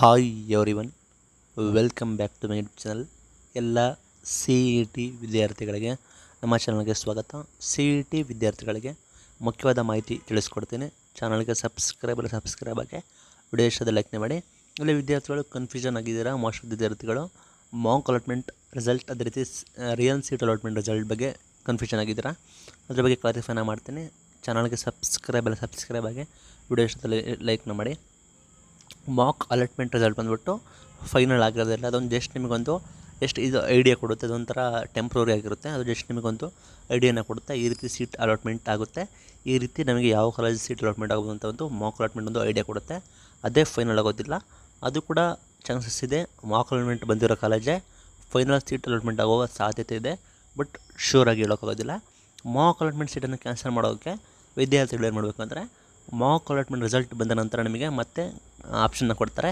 hi everyone welcome back to my YouTube channel ಎಲ್ಲ C E T ವಿದ್ಯಾರ್ಥಿಗಳಿಗೆ ನಮ್ಮ ಚಾನಲ್ಗೆ ಸ್ವಾಗತ ಸಿ ಇ ಟಿ ವಿದ್ಯಾರ್ಥಿಗಳಿಗೆ ಮುಖ್ಯವಾದ ಮಾಹಿತಿ ತಿಳಿಸ್ಕೊಡ್ತೀನಿ ಚಾನಲ್ಗೆ ಸಬ್ಸ್ಕ್ರೈಬ್ ಸಬ್ಸ್ಕ್ರೈಬ್ ಆಗಿ ವಿಡಿಯೋ ಇಷ್ಟದ ಮಾಡಿ ಇಲ್ಲಿ ವಿದ್ಯಾರ್ಥಿಗಳು ಕನ್ಫ್ಯೂಷನ್ ಆಗಿದ್ದೀರಾ ಮೋಸ್ಟ್ ವಿದ್ಯಾರ್ಥಿಗಳು ಮಾಂಕ್ ಅಲಾಟ್ಮೆಂಟ್ ರಿಸಲ್ಟ್ ಅದೇ ರೀತಿ ರಿಯಲ್ ಸೀಟ್ ಅಲಾಟ್ಮೆಂಟ್ ರಿಸಲ್ಟ್ ಬಗ್ಗೆ ಕನ್ಫ್ಯೂಷನ್ ಆಗಿದ್ದೀರಾ ಅದ್ರ ಬಗ್ಗೆ ಕ್ಲಾರಿಫೈನ ಮಾಡ್ತೀನಿ ಚಾನಲ್ಗೆ ಸಬ್ಸ್ಕ್ರೈಬ್ ಸಬ್ಸ್ಕ್ರೈಬ್ ಆಗಿ ವಿಡಿಯೋ ಲೈಕ್ನ ಮಾಡಿ ಮಾಕ್ ಅಲಾಟ್ಮೆಂಟ್ ರಿಸಲ್ಟ್ ಬಂದುಬಿಟ್ಟು ಫೈನಲ್ ಆಗಿರೋದಿಲ್ಲ ಅದೊಂದು ಜಸ್ಟ್ ನಿಮಗೊಂದು ಎಷ್ಟು ಇದು ಐಡಿಯಾ ಕೊಡುತ್ತೆ ಅದೊಂಥರ ಟೆಂಪ್ರವರಿ ಆಗಿರುತ್ತೆ ಅದು ಜಸ್ಟ್ ನಿಮಗೊಂದು ಐಡಿಯಾನ ಕೊಡುತ್ತೆ ಈ ರೀತಿ ಸೀಟ್ ಅಲಾಟ್ಮೆಂಟ್ ಆಗುತ್ತೆ ಈ ರೀತಿ ನಮಗೆ ಯಾವ ಕಾಲೇಜ್ ಸೀಟ್ ಅಲಾಟ್ಮೆಂಟ್ ಆಗೋದು ಅಂತ ಒಂದು ಮಾಕ್ ಅಲಾಟ್ಮೆಂಟ್ ಒಂದು ಐಡಿಯಾ ಕೊಡುತ್ತೆ ಅದೇ ಫೈನಲ್ ಆಗೋದಿಲ್ಲ ಅದು ಕೂಡ ಚಾನ್ಸಸ್ ಇದೆ ಮಾಕ್ ಅಲಾಟ್ಮೆಂಟ್ ಬಂದಿರೋ ಕಾಲೇಜೇ ಫೈನಲ್ ಸೀಟ್ ಅಲಾಟ್ಮೆಂಟ್ ಆಗೋ ಸಾಧ್ಯತೆ ಇದೆ ಬಟ್ ಶ್ಯೂರಾಗಿ ಹೇಳೋಕ್ಕಾಗೋದಿಲ್ಲ ಮಾಕ್ ಅಲಾಟ್ಮೆಂಟ್ ಸೀಟನ್ನು ಕ್ಯಾನ್ಸಲ್ ಮಾಡೋಕ್ಕೆ ವಿದ್ಯಾರ್ಥಿಗಳು ಏನು ಮಾಡಬೇಕು ಅಂದರೆ ಮಾಕ್ ಅಲಾಟ್ಮೆಂಟ್ ರಿಸಲ್ಟ್ ಬಂದ ನಂತರ ನಿಮಗೆ ಮತ್ತೆ ಆಪ್ಷನ್ನ ಕೊಡ್ತಾರೆ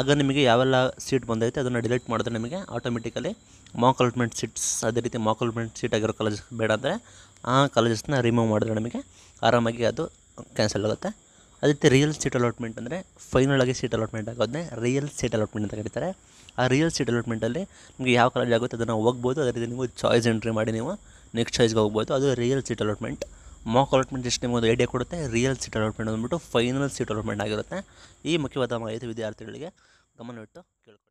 ಆಗ ನಿಮಗೆ ಯಾವೆಲ್ಲ ಸೀಟ್ ಬಂದೈತೆ ಅದನ್ನು ಡಿಲೀಟ್ ಮಾಡಿದ್ರೆ ನಿಮಗೆ ಆಟೋಮೆಟಿಕಲಿ ಮಾಕ್ ಅಲಾಟ್ಮೆಂಟ್ ಸೀಟ್ಸ್ ಅದೇ ರೀತಿ ಮಾಕ್ ಅಲಾಟ್ಮೆಂಟ್ ಸೀಟ್ ಆಗಿರೋ ಕಾಲೇಜಸ್ ಬೇಡ ಅಂದರೆ ಆ ಕಾಲೇಜಸ್ನ ರಿಮೂವ್ ಮಾಡಿದ್ರೆ ನಿಮಗೆ ಆರಾಮಾಗಿ ಅದು ಕ್ಯಾನ್ಸಲ್ ಆಗುತ್ತೆ ಅದೇ ರೀತಿ ರಿಯಲ್ ಸೀಟ್ ಅಲಾಟ್ಮೆಂಟ್ ಅಂದರೆ ಫೈನಲ್ ಆಗಿ ಸೀಟ್ ಅಲಾಟ್ಮೆಂಟ್ ಆಗೋದನ್ನೇ ರಿಯಲ್ ಸೀಟ್ ಅಲಾಟ್ಮೆಂಟ್ ಅಂತ ಕರೀತಾರೆ ಆ ರಿಯಲ್ ಸೀಟ್ ಅಲಾಟ್ಮೆಂಟಲ್ಲಿ ನಿಮಗೆ ಯಾವ ಕಾಲೇಜ್ ಆಗುತ್ತೆ ಅದನ್ನು ಹೋಗ್ಬೋದು ಅದೇ ರೀತಿ ನೀವು ಚಾಯ್ಸ್ ಎಂಟ್ರಿ ಮಾಡಿ ನೀವು ನೆಕ್ಸ್ಟ್ ಚಾಯ್ಸ್ಗೆ ಹೋಗ್ಬೋದು ಅದು real seat allotment mock allotment ಎಷ್ಟು ನಿಮಗೆ ಒಂದು ಐಡಿಯಾ ಕೊಡುತ್ತೆ ರಿಯಲ್ ಸೀಟ್ ಅಲಾಟ್ಮೆಂಟ್ ಅಂದ್ಬಿಟ್ಟು ಫೈನಲ್ ಸೀಟ್ ಅಲಾಟ್ಮೆಂಟ್ ಆಗಿರುತ್ತೆ ಈ ಮುಖ್ಯವಾದ ಮಾಹಿತಿ ವಿದ್ಯಾರ್ಥಿಗಳಿಗೆ ಗಮನವಿಟ್ಟು ಕೇಳ್ಕೊಳ್ಳಿ